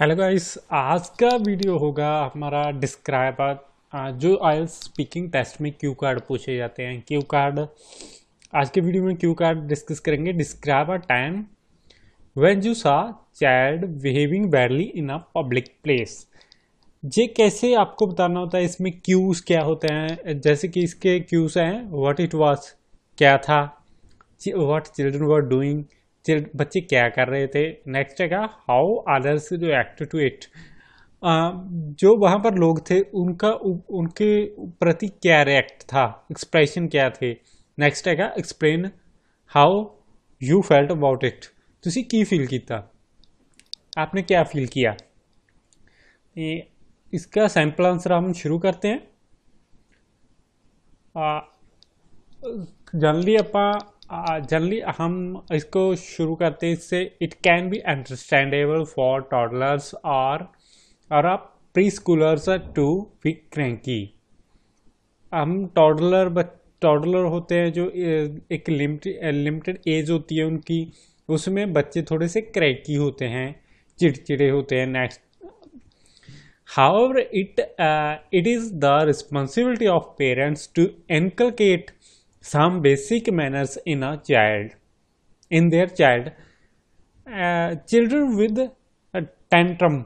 Hello guys आज का video होगा हमारा डिस्क्राइबर जो आयल स्पीकिंग टेस्ट में क्यू कार्ड पूछे जाते हैं क्यू कार्ड आज के वीडियो में क्यू कार्ड डिस्कस करेंगे describe a time when you saw child behaving badly in a public place ये कैसे आपको बताना होता है इसमें क्यूज क्या होते हैं जैसे कि इसके क्यूज हैं व्हाट इट वाज क्या था व्हाट चिल्ड्रन वर डूइंग बच्चे क्या कर रहे थे नेक्स्ट है how others act to it जो वहाँ पर लोग थे उनका उनके प्रति क्या रिएक्ट था एक्सप्रेशन क्या थे नेक्स्ट है explain how you felt about it तुम की फील किया आपने क्या फील किया इसका सैंपल आंसर हम शुरू करते हैं जनरली अपना जनरली uh, हम इसको शुरू करते हैं इससे it can be understandable for toddlers और और आप preschoolers are to be cranky हम टॉडलर टॉडलर होते हैं जो एक लिमिटेड लिमिटेड एज होती है उनकी उसमें बच्चे थोड़े से क्रैकी होते हैं चिड़चिड़े होते हैं next hour it it is the responsibility of parents to inculcate some basic manners in a child in their child uh, children with a tantrum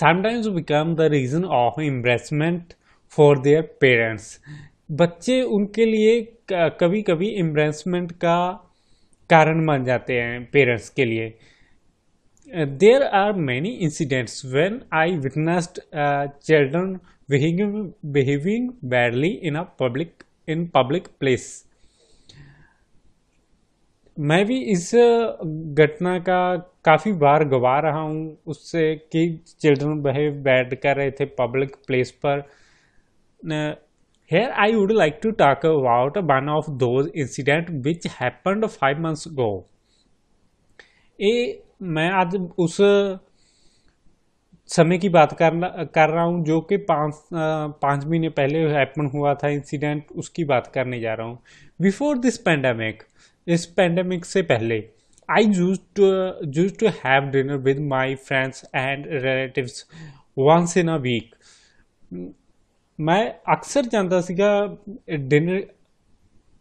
sometimes become the reason of embarrassment for their parents बच्चे उनके लिए कभी कभी एम्ब्रेसमेंट का कारण बन जाते हैं पेरेंट्स के लिए there are many incidents when I witnessed children behaving badly in a public in public place मैं भी इस घटना का काफ़ी बार गवा रहा हूँ उससे कि चिल्ड्रन बिहेव बैड कर रहे थे पब्लिक प्लेस पर here I would like to talk about one of those incident which happened five months go a मैं आज उस समय की बात करना कर रहा हूँ जो कि पाँच पाँच महीने पहले हैपन हुआ था इंसिडेंट उसकी बात करने जा रहा हूँ बिफोर दिस पेंडेमिक इस पेंडेमिक से पहले I use to use to have dinner with my friends and relative once in a week मैं अक्सर जानता सीगा डिनर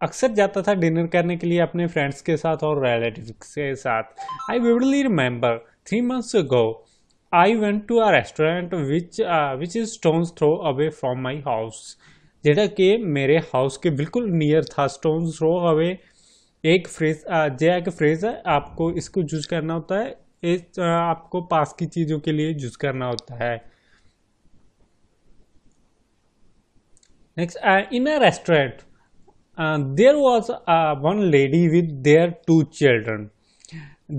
अक्सर जाता था डिनर करने के लिए अपने फ्रेंड्स के साथ और रिलेटिव के साथ I vividly remember three months go I went to a restaurant which which is stones throw away from my house जेटा कि मेरे हाउस के बिल्कुल नियर था स्टोन्स थ्रो अवे एक फ्रेज uh, यह एक फ्रेज है आपको इसको यूज करना होता है इस uh, आपको पास की चीज़ों के लिए यूज करना होता है next in a restaurant there was one lady with their two children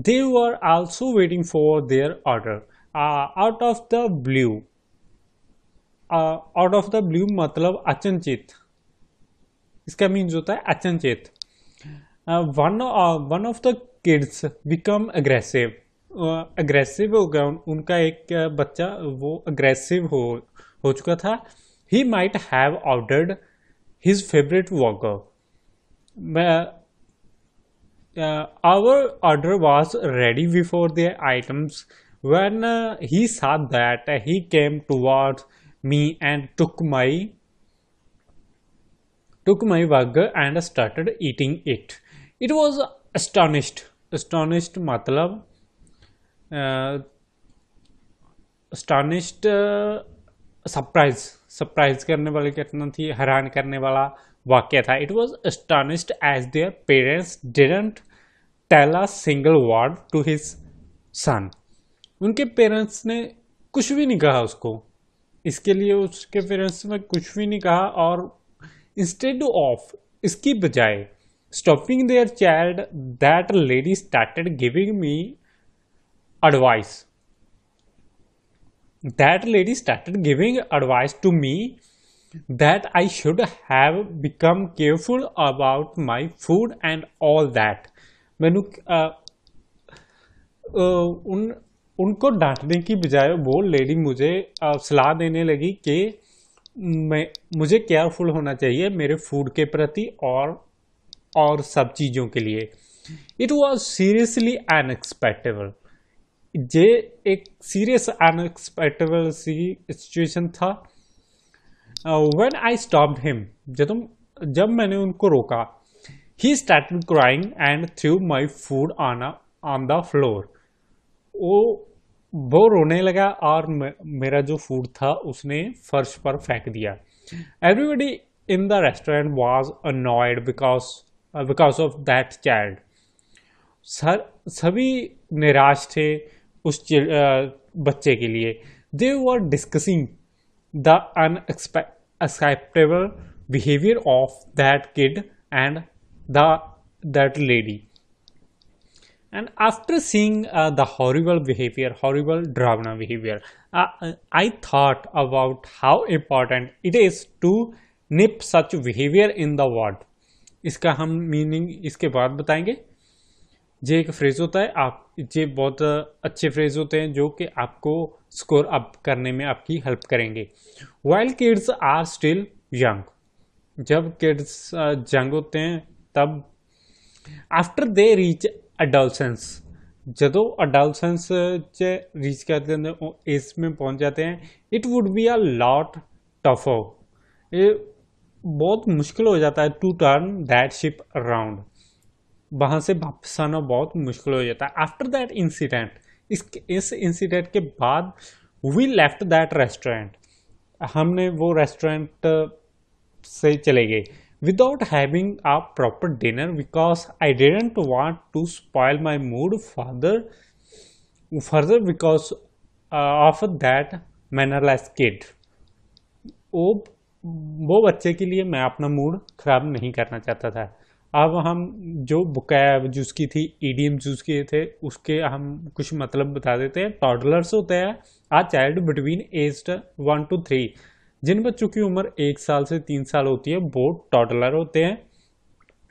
they are also waiting for their order out of the blue out of the blue मतलब अचनचेत इसका मीन्स होता है अचनचेत one one of the kids become aggressive aggressive हो गया उनका एक uh, बच्चा वो अग्रेसिव हो हो चुका था he might have ordered his favourite walker our order was ready before the items when uh, he saw that he came towards me and took my took my bag and started eating it it was astonished astonished matlab uh, astonished uh, surprise surprise karne wali ghatna thi hairan karne wala vakya tha it was astonished as their parents didn't tell a single word to his son उनके parents ने कुछ भी नहीं कहा उसको इसके लिए उसके पेरेंट्स ने कुछ भी नहीं कहा और इंस्टेड ऑफ इसकी बजाय stopping their child that lady started giving me advice that lady started giving advice to me that I should have become careful about my food and all that मैनू उन उनको डांटने की बजाय वो लेडी मुझे सलाह देने लगी कि मैं मुझे केयरफुल होना चाहिए मेरे फूड के प्रति और और सब चीज़ों के लिए इट वॉज सीरियसली अनएक्सपेक्टेबल ये एक सीरियस अनएक्सपेक्टेबल सी सिचुएशन था वेन आई स्टॉप हिम जब जब मैंने उनको रोका ही start crying and threw my food आना ऑन द फ्लोर वो वो रोने लगा और मेरा जो फूड था उसने फर्श पर फेंक दिया everybody in the restaurant was annoyed because because of that child sir सभी निराश थे उस uh, बच्चे के लिए they were discussing the unacceptable behaviour of that kid and the that lady And after seeing uh, the horrible behavior, horrible Dravana behavior, uh, I thought about how important it is to nip such behavior in the word. इसका हम meaning इसके बाद बताएंगे जे एक phrase होता है आप जे बहुत अच्छे फ्रेज होते हैं जो कि आपको स्कोर अप करने में आपकी हेल्प करेंगे while kids are still young जब किड्स यंग होते हैं तब आफ्टर दे रीच अडोलसेंस ਜਦੋਂ अडोलसेंस रीच ਰੀਚ ਕਰਦੇ हैं ਉਹ में पहुँच जाते हैं it would be a lot tougher ये बहुत मुश्किल हो जाता है to turn that ship around वहाँ से वापस आना बहुत मुश्किल हो जाता है आफ्टर दैट इंसिडेंट इस इस इंसिडेंट के बाद वी लेफ्ट दैट रेस्टोरेंट हमने वो रेस्टोरेंट से चले गए without having a proper dinner because I didn't want to spoil my mood further further because uh, of that mannerless kid वो वो बच्चे के लिए मैं अपना मूड ख़राब नहीं करना चाहता था अब हम जो बुकैब जूस की थी ईडीएम जूस के थे उसके हम कुछ मतलब बता देते हैं टॉडलर्स होते हैं a child between age one two three जिन बच्चों की उम्र एक साल से तीन साल होती है वो टॉटलर होते हैं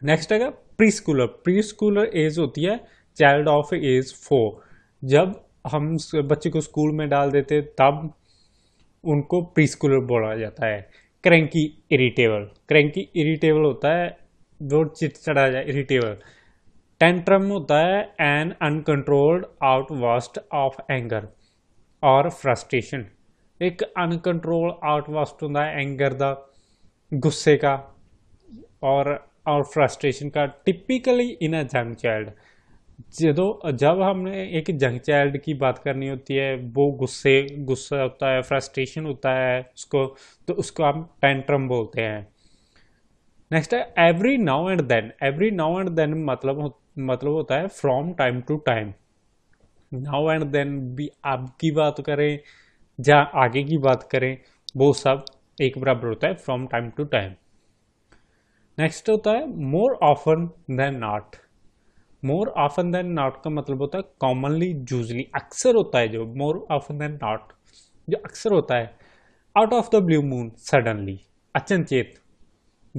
नेक्स्ट है preschooler preschooler age होती है चाइल्ड ऑफ एज फोर जब हम बच्चे को स्कूल में डाल देते तब उनको प्री स्कूलर बोला जाता है क्रैंकी इरिटेबल क्रैंकी इरिटेबल होता है जो चिड़चिड़ा जाए इरिटेबल टेंट्रम होता है an uncontrolled outburst of anger और फ्रस्ट्रेशन एक अनकंट्रोल आउटवर्स्ट होता है एंगर का गुस्से का और और फ्रस्ट्रेशन का टिपिकली इन अ जंग चाइल्ड जो जब हमने एक जंग चाइल्ड की बात करनी होती है वो गुस्से गुस्सा होता है फ्रस्ट्रेशन होता है उसको तो उसको हम टेंट्रम बोलते हैं नेक्स्ट है every now and then every now and then मतलब मतलब होता है from time to time now and then भी आपकी बात करें जहाँ आगे की बात करें वो सब एक बराबर होता है from time to time next होता है more often than not more often than not का मतलब होता है कॉमनली यूजली अक्सर होता है जो मोर ऑफन देन नॉट जो अक्सर होता है out of the blue moon suddenly अचनचेत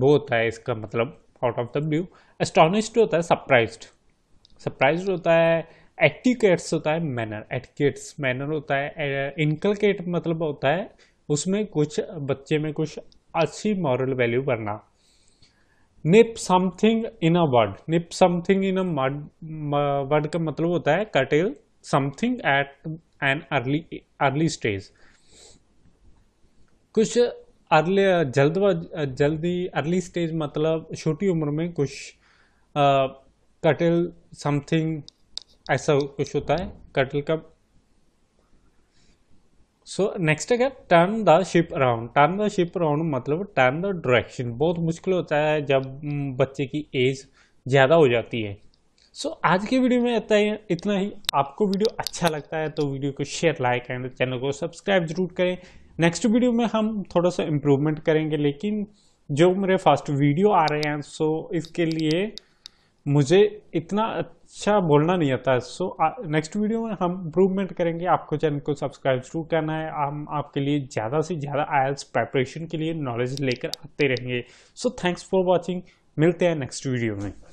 वो होता है इसका मतलब out of the blue astonished होता है सरप्राइज सरप्राइज होता है एटिकेट्स होता है मैनर एटिकेट्स मैनर होता है इनकलकेट मतलब होता है उसमें कुछ बच्चे में कुछ अच्छी मॉरल वैल्यू बनना nip something in a word nip something in a word का मतलब होता है curtail something at an early early stage कुछ अर्ली जल्द जल्दी अर्ली स्टेज मतलब छोटी उम्र में कुछ कटेल समथिंग ऐसा कुछ होता है कटल का सो नेक्स्ट है turn the ship around turn the ship around मतलब टर्न द डायरेक्शन बहुत मुश्किल होता है जब बच्चे की एज ज़्यादा हो जाती है सो so, आज के वीडियो में इतना ही इतना ही आपको वीडियो अच्छा लगता है तो वीडियो को शेयर लाइक एंड चैनल को सब्सक्राइब जरूर करें नेक्स्ट वीडियो में हम थोड़ा सा इम्प्रूवमेंट करेंगे लेकिन जो मेरे फर्स्ट वीडियो आ रहे हैं सो इसके लिए मुझे इतना अच्छा बोलना नहीं आता सो नेक्स्ट वीडियो में हम इम्प्रूवमेंट करेंगे आपको चैनल को सब्सक्राइब जरूर करना है हम आपके लिए ज़्यादा से ज़्यादा आयल्स प्रेपरेशन के लिए नॉलेज लेकर आते रहेंगे सो थैंक्स फॉर वॉचिंग मिलते हैं नेक्स्ट वीडियो में